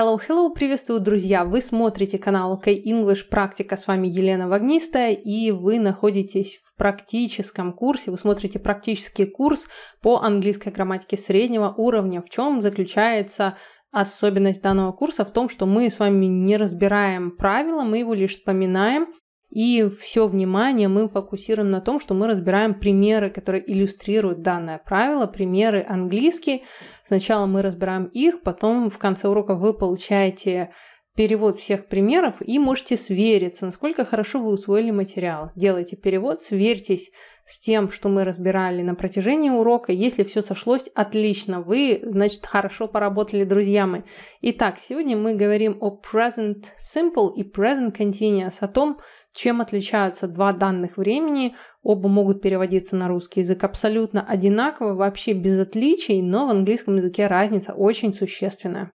Hello, hello, приветствую, друзья! Вы смотрите канал K English Практика, с вами Елена Вагнистая, и вы находитесь в практическом курсе, вы смотрите практический курс по английской грамматике среднего уровня, в чем заключается особенность данного курса в том, что мы с вами не разбираем правила, мы его лишь вспоминаем и все внимание мы фокусируем на том, что мы разбираем примеры, которые иллюстрируют данное правило, примеры английские. Сначала мы разбираем их, потом в конце урока вы получаете перевод всех примеров и можете свериться, насколько хорошо вы усвоили материал. Сделайте перевод, сверьтесь с тем, что мы разбирали на протяжении урока. Если все сошлось, отлично, вы, значит, хорошо поработали, друзья мои. Итак, сегодня мы говорим о present simple и present continuous, о том, чем отличаются два данных времени? Оба могут переводиться на русский язык абсолютно одинаково, вообще без отличий, но в английском языке разница очень существенная.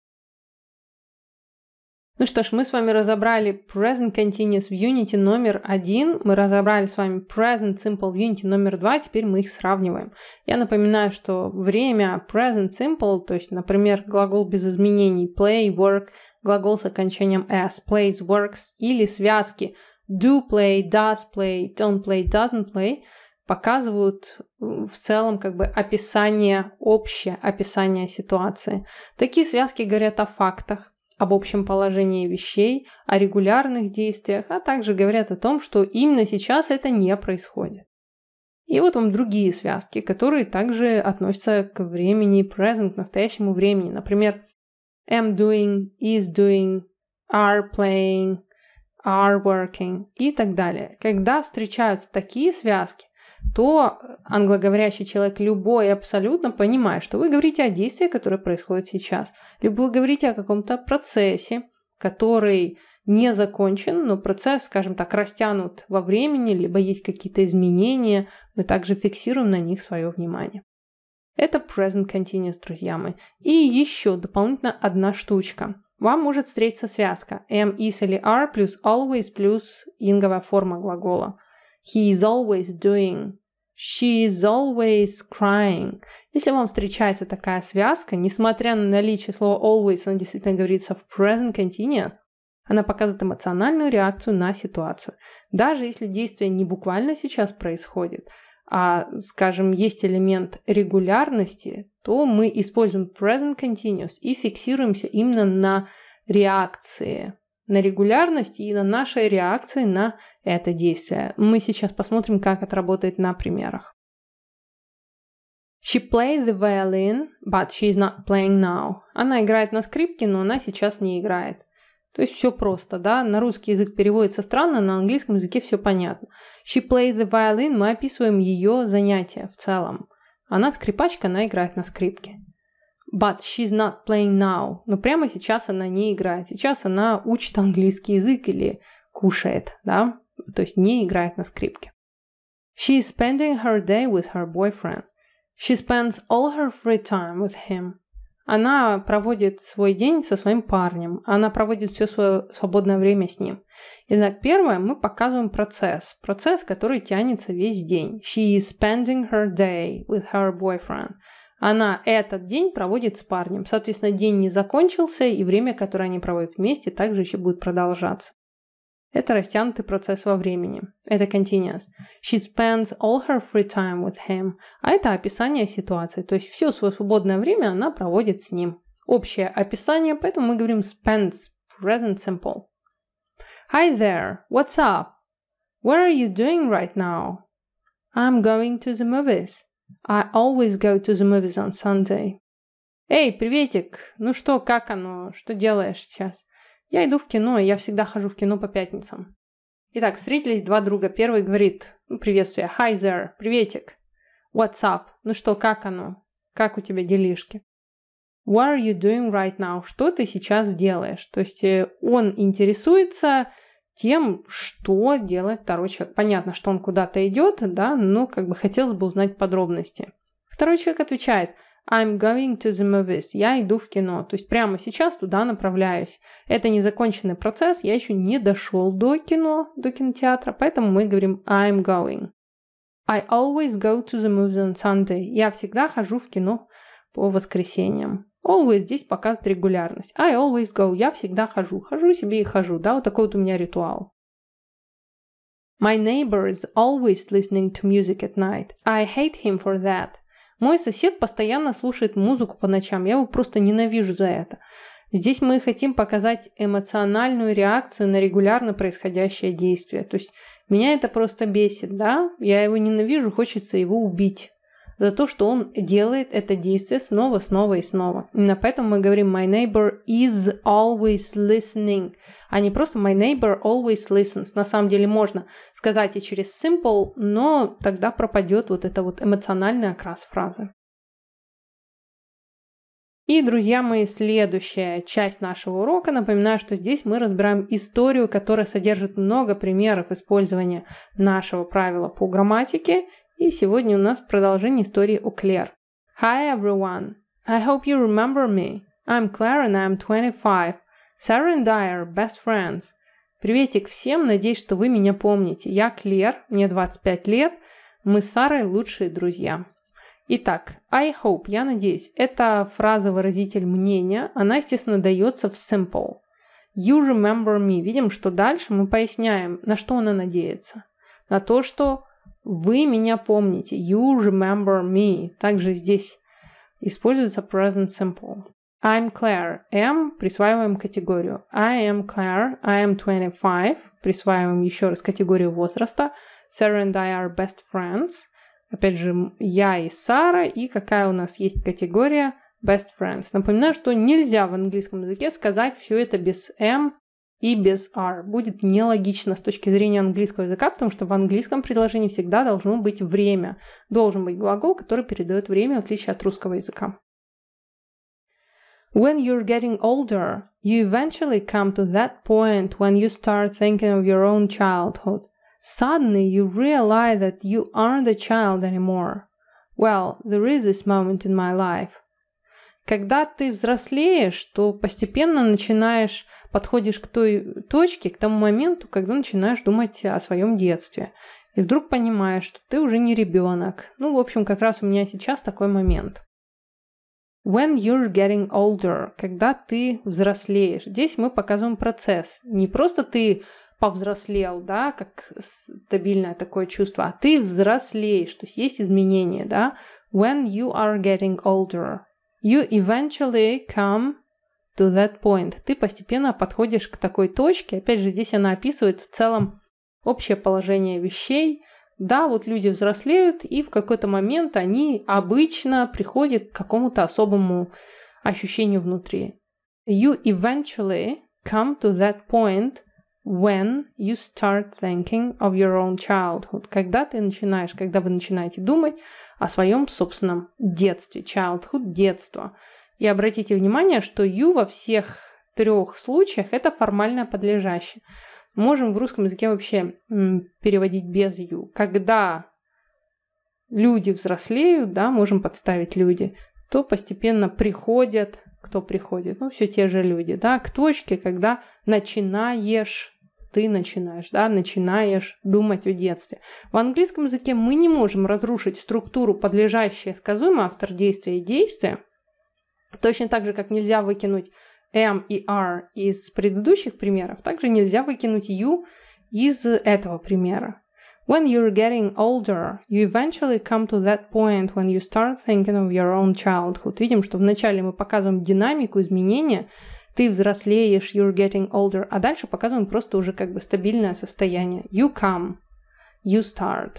Ну что ж, мы с вами разобрали Present Continuous в Unity номер один, мы разобрали с вами Present Simple в Unity номер два, теперь мы их сравниваем. Я напоминаю, что время Present Simple, то есть, например, глагол без изменений play, work, глагол с окончанием s, plays, works или связки – do play, does play, don't play, doesn't play показывают э, в целом как бы описание, общее описание ситуации. Такие связки говорят о фактах, об общем положении вещей, о регулярных действиях, а также говорят о том, что именно сейчас это не происходит. И вот вам другие связки, которые также относятся к времени present, к настоящему времени. Например, am doing, is doing, are playing – are working и так далее. Когда встречаются такие связки, то англоговорящий человек любой абсолютно понимает, что вы говорите о действии, которое происходит сейчас, либо вы говорите о каком-то процессе, который не закончен, но процесс, скажем так, растянут во времени, либо есть какие-то изменения, мы также фиксируем на них свое внимание. Это present continuous, друзья мои. И еще дополнительно одна штучка. Вам может встретиться связка am, is или are плюс always плюс инговая форма глагола. He is always doing. She is always crying. Если вам встречается такая связка, несмотря на наличие слова always, она действительно говорится в present continuous, она показывает эмоциональную реакцию на ситуацию. Даже если действие не буквально сейчас происходит – а, скажем, есть элемент регулярности, то мы используем present continuous и фиксируемся именно на реакции, на регулярности и на нашей реакции на это действие. Мы сейчас посмотрим, как это работает на примерах. She played the violin, but she is not playing now. Она играет на скрипке, но она сейчас не играет. То есть все просто, да? На русский язык переводится странно, на английском языке все понятно. She plays the violin, мы описываем ее занятия в целом. Она скрипачка, она играет на скрипке. But she's not playing now. Но прямо сейчас она не играет. Сейчас она учит английский язык или кушает, да? То есть не играет на скрипке. She is spending her day with her boyfriend. She spends all her free time with him. Она проводит свой день со своим парнем, она проводит все свое свободное время с ним. Итак, первое, мы показываем процесс. Процесс, который тянется весь день. She is spending her day with her boyfriend. Она этот день проводит с парнем. Соответственно, день не закончился, и время, которое они проводят вместе, также еще будет продолжаться. Это растянутый процесс во времени. Это continuous. She spends all her free time with him. А это описание ситуации. То есть все свое свободное время она проводит с ним. Общее описание, поэтому мы говорим spends. Present simple. Hi there. What's up? What are you doing right now? I'm going to the movies. I always go to the movies on Sunday. Эй, приветик! Ну что, как оно? Что делаешь сейчас? Я иду в кино, и я всегда хожу в кино по пятницам. Итак, встретились два друга. Первый говорит, ну, приветствие, hi there, приветик. What's up? Ну что, как оно? Как у тебя делишки? What are you doing right now? Что ты сейчас делаешь? То есть э, он интересуется тем, что делает второй человек. Понятно, что он куда-то идет, да, но как бы хотелось бы узнать подробности. Второй человек отвечает – I'm going to the movies. Я иду в кино. То есть прямо сейчас туда направляюсь. Это незаконченный процесс. Я еще не дошел до кино, до кинотеатра, поэтому мы говорим I'm going. I always go to the movies on Sunday. Я всегда хожу в кино по воскресеньям. Always здесь показывает регулярность. I always go. Я всегда хожу. Хожу себе и хожу. Да, вот такой вот у меня ритуал. My neighbor is always listening to music at night. I hate him for that. Мой сосед постоянно слушает музыку по ночам, я его просто ненавижу за это. Здесь мы хотим показать эмоциональную реакцию на регулярно происходящее действие. То есть меня это просто бесит, да? Я его ненавижу, хочется его убить за то, что он делает это действие снова, снова и снова. Именно поэтому мы говорим «my neighbor is always listening», а не просто «my neighbor always listens». На самом деле можно сказать и через simple, но тогда пропадет вот это вот эмоциональный окрас фразы. И, друзья мои, следующая часть нашего урока. Напоминаю, что здесь мы разбираем историю, которая содержит много примеров использования нашего правила по грамматике и сегодня у нас продолжение истории у Клэр. Hi everyone. I hope you remember me. I'm Claire and I'm 25. Sarah and I are best friends. Приветик всем, надеюсь, что вы меня помните. Я Клэр, мне 25 лет, мы с Сарой лучшие друзья. Итак, I hope, я надеюсь, это фраза-выразитель мнения, она, естественно, дается в simple. You remember me. Видим, что дальше мы поясняем, на что она надеется. На то, что вы меня помните. You remember me. Также здесь используется present simple. I'm Claire. M присваиваем категорию. I am Claire. I am 25. Присваиваем еще раз категорию возраста. Sarah and I are best friends. Опять же, я и Сара. И какая у нас есть категория? Best friends. Напоминаю, что нельзя в английском языке сказать все это без M и без are будет нелогично с точки зрения английского языка, потому что в английском предложении всегда должно быть время. Должен быть глагол, который передает время, в отличие от русского языка. When you're getting older, you eventually come to that point when you start thinking of your own childhood. Suddenly you realize that you aren't a child anymore. Well, there is this moment in my life. Когда ты взрослеешь, то постепенно начинаешь, подходишь к той точке, к тому моменту, когда начинаешь думать о своем детстве. И вдруг понимаешь, что ты уже не ребенок. Ну, в общем, как раз у меня сейчас такой момент. When you're getting older, когда ты взрослеешь. Здесь мы показываем процесс. Не просто ты повзрослел, да, как стабильное такое чувство, а ты взрослеешь, то есть есть изменения, да. When you are getting older, You eventually come to that point. Ты постепенно подходишь к такой точке. Опять же, здесь она описывает в целом общее положение вещей. Да, вот люди взрослеют, и в какой-то момент они обычно приходят к какому-то особому ощущению внутри. You eventually come to that point when you start thinking of your own childhood. Когда ты начинаешь, когда вы начинаете думать о своем собственном детстве, childhood, детство. И обратите внимание, что you во всех трех случаях это формальное подлежащее. Можем в русском языке вообще переводить без you. Когда люди взрослеют, да, можем подставить люди, то постепенно приходят, кто приходит, ну, все те же люди, да, к точке, когда начинаешь ты начинаешь, да, начинаешь думать о детстве. В английском языке мы не можем разрушить структуру подлежащее сказуемое автор действия и действия, точно так же, как нельзя выкинуть am и are из предыдущих примеров, также нельзя выкинуть you из этого примера. When you're getting older, you eventually come to that point when you start thinking of your own childhood. Видим, что вначале мы показываем динамику изменения, ты взрослеешь, you're getting older, а дальше показываем просто уже как бы стабильное состояние. You come, you start.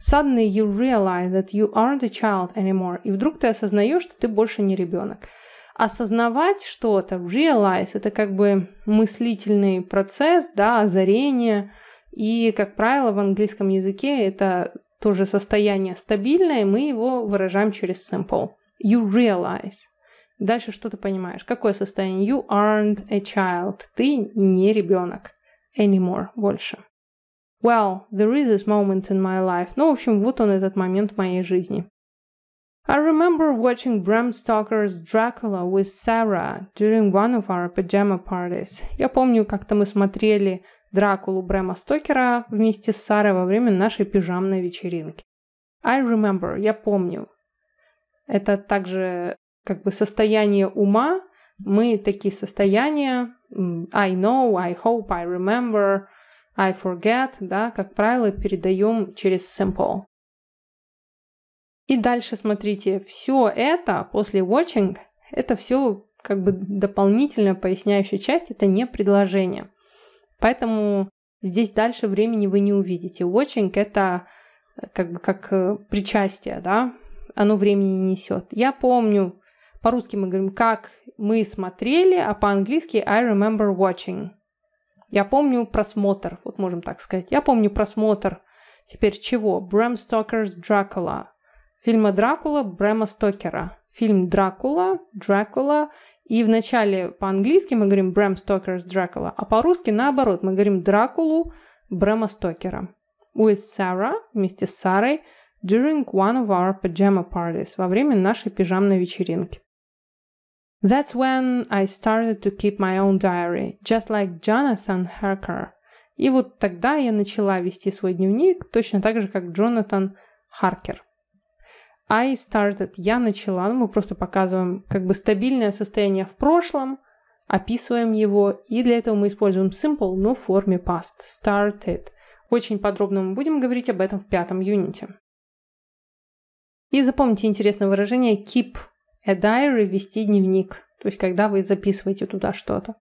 Suddenly you realize that you aren't a child anymore. И вдруг ты осознаешь, что ты больше не ребенок. Осознавать что-то, realize, это как бы мыслительный процесс, да, озарение. И, как правило, в английском языке это тоже состояние стабильное, мы его выражаем через simple. You realize. Дальше что ты понимаешь? Какое состояние? You aren't a child. Ты не ребенок. Anymore. Больше. Well, there is this moment in my life. Ну, в общем, вот он этот момент в моей жизни. I remember watching Bram Stoker's Dracula with Sarah during one of our pajama parties. Я помню, как-то мы смотрели Дракулу Брэма Стокера вместе с Сарой во время нашей пижамной вечеринки. I remember, я помню. Это также как бы состояние ума, мы такие состояния I know, I hope, I remember, I forget, да, как правило, передаем через simple. И дальше смотрите, все это после watching, это все как бы дополнительная поясняющая часть, это не предложение. Поэтому здесь дальше времени вы не увидите. Watching это э, как бы как э, причастие, да, оно времени не несет. Я помню, по-русски мы говорим «как мы смотрели», а по-английски «I remember watching». Я помню просмотр, вот можем так сказать. Я помню просмотр теперь чего? Брэм Стокер's Дракула. Фильма Дракула Брэма Стокера. Фильм Дракула, Дракула. И вначале по-английски мы говорим Брэм Стокер's Дракула, а по-русски наоборот, мы говорим Дракулу Брэма Стокера. With Sarah, вместе с Сарой, during one of our pajama parties, во время нашей пижамной вечеринки. That's when I started to keep my own diary, just like Jonathan Harker. И вот тогда я начала вести свой дневник, точно так же, как Джонатан Харкер. I started, я начала, ну, мы просто показываем как бы стабильное состояние в прошлом, описываем его, и для этого мы используем simple, но в форме past, started. Очень подробно мы будем говорить об этом в пятом юните. И запомните интересное выражение keep a diary – вести дневник, то есть когда вы записываете туда что-то.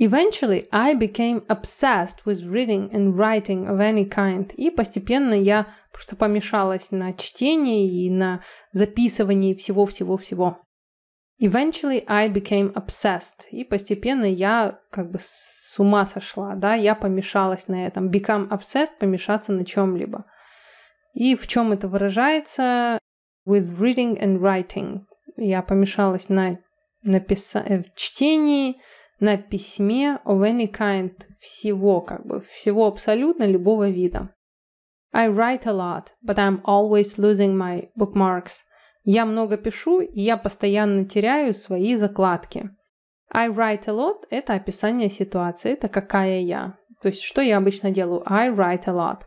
Eventually, I became obsessed with reading and writing of any kind. И постепенно я просто помешалась на чтении и на записывании всего-всего-всего. Eventually, I became obsessed. И постепенно я как бы с ума сошла, да, я помешалась на этом. Become obsessed – помешаться на чем-либо. И в чем это выражается? With reading and writing я помешалась на написа- э, чтении, на письме of any kind, всего как бы, всего абсолютно любого вида. I write a lot, but I'm always losing my bookmarks. Я много пишу, и я постоянно теряю свои закладки. I write a lot – это описание ситуации, это какая я. То есть, что я обычно делаю? I write a lot.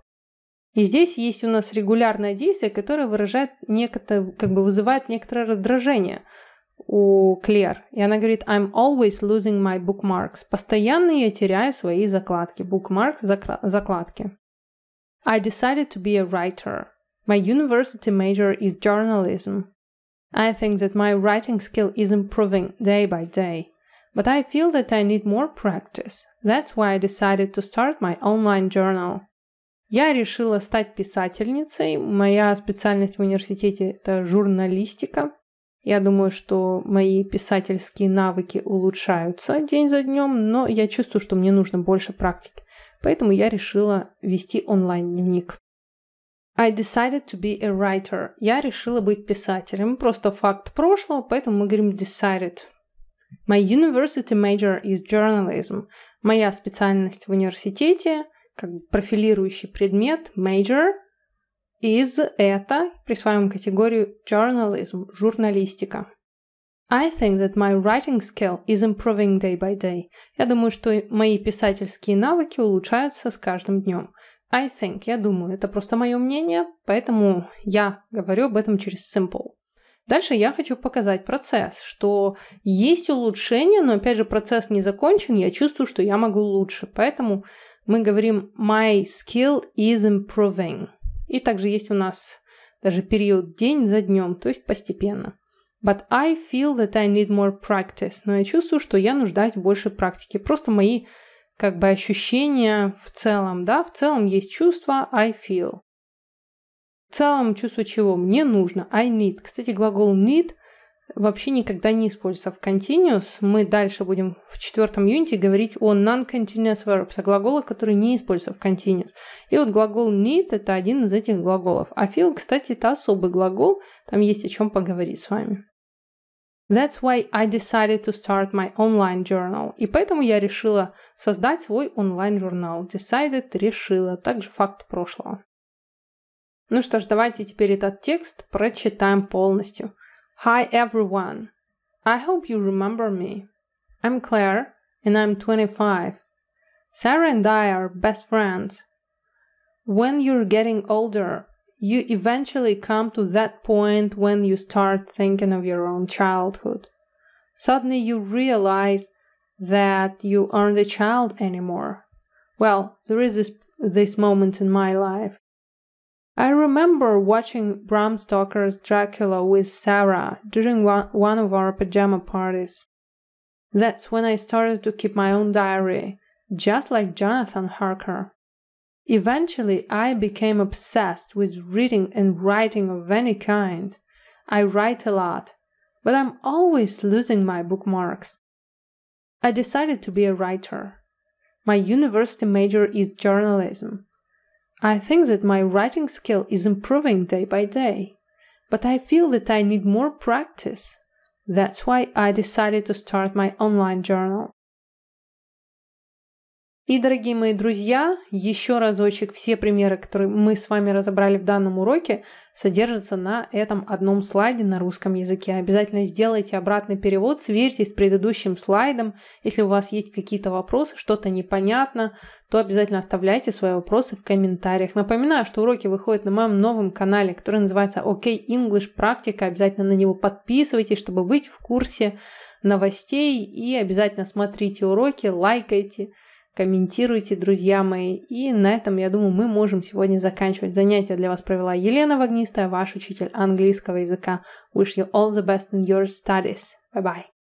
И здесь есть у нас регулярное действие, которое выражает некоторое, как бы вызывает некоторое раздражение у Клер. И она говорит, I'm always losing my bookmarks. Постоянно я теряю свои закладки. Bookmarks – закладки. I decided to be a writer. My university major is journalism. I think that my writing skill is improving day by day. But I feel that I need more practice. That's why I decided to start my online journal. Я решила стать писательницей. Моя специальность в университете – это журналистика. Я думаю, что мои писательские навыки улучшаются день за днем, но я чувствую, что мне нужно больше практики. Поэтому я решила вести онлайн-дневник. I decided to be a writer. Я решила быть писателем. Просто факт прошлого, поэтому мы говорим decided. My university major is journalism. Моя специальность в университете как профилирующий предмет, major, из это присваиваем категорию journalism, журналистика. I think that my writing skill is improving day by day. Я думаю, что мои писательские навыки улучшаются с каждым днем. I think, я думаю, это просто мое мнение, поэтому я говорю об этом через simple. Дальше я хочу показать процесс, что есть улучшение, но опять же процесс не закончен, я чувствую, что я могу лучше. Поэтому мы говорим «my skill is improving». И также есть у нас даже период день за днем, то есть постепенно. But I feel that I need more practice. Но я чувствую, что я нуждаюсь в больше практике. Просто мои как бы ощущения в целом, да, в целом есть чувство I feel. В целом чувство чего? Мне нужно, I need. Кстати, глагол need вообще никогда не используется в continuous. Мы дальше будем в четвертом юнте говорить о non-continuous verbs, о глаголах, которые не используются в continuous. И вот глагол need – это один из этих глаголов. А fill, кстати, это особый глагол, там есть о чем поговорить с вами. That's why I decided to start my online journal. И поэтому я решила создать свой онлайн-журнал. Decided – решила, также факт прошлого. Ну что ж, давайте теперь этот текст прочитаем полностью – Hi everyone. I hope you remember me. I'm Claire and I'm 25. Sarah and I are best friends. When you're getting older, you eventually come to that point when you start thinking of your own childhood. Suddenly you realize that you aren't a child anymore. Well, there is this, this moment in my life. I remember watching Bram Stoker's Dracula with Sarah during one of our pajama parties. That's when I started to keep my own diary, just like Jonathan Harker. Eventually, I became obsessed with reading and writing of any kind. I write a lot, but I'm always losing my bookmarks. I decided to be a writer. My university major is journalism, I think that my writing skill is improving day by day, but I feel that I need more practice. That's why I decided to start my online journal. И, дорогие мои друзья, еще разочек все примеры, которые мы с вами разобрали в данном уроке, содержатся на этом одном слайде на русском языке. Обязательно сделайте обратный перевод, сверьтесь с предыдущим слайдом. Если у вас есть какие-то вопросы, что-то непонятно, то обязательно оставляйте свои вопросы в комментариях. Напоминаю, что уроки выходят на моем новом канале, который называется OK English Практика. Обязательно на него подписывайтесь, чтобы быть в курсе новостей. И обязательно смотрите уроки, лайкайте комментируйте, друзья мои. И на этом, я думаю, мы можем сегодня заканчивать. Занятие для вас провела Елена Вагнистая, ваш учитель английского языка. Wish you all the best in your studies. Bye-bye.